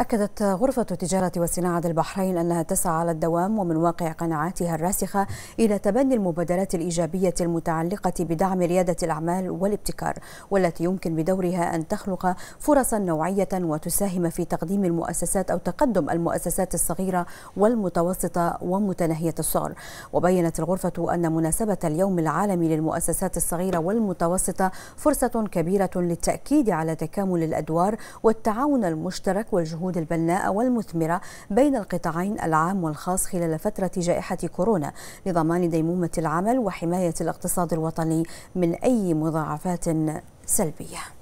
أكدت غرفة التجارة والصناعة البحرين أنها تسعى على الدوام ومن واقع قناعاتها الراسخة إلى تبني المبادرات الإيجابية المتعلقة بدعم ريادة الأعمال والابتكار والتي يمكن بدورها أن تخلق فرصا نوعية وتساهم في تقديم المؤسسات أو تقدم المؤسسات الصغيرة والمتوسطة ومتناهية الصغر وبينت الغرفة أن مناسبة اليوم العالمي للمؤسسات الصغيرة والمتوسطة فرصة كبيرة للتأكيد على تكامل الأدوار والتعاون المشترك والجهود العقود البناءة والمثمرة بين القطاعين العام والخاص خلال فترة جائحة كورونا لضمان ديمومة العمل وحماية الاقتصاد الوطني من أي مضاعفات سلبية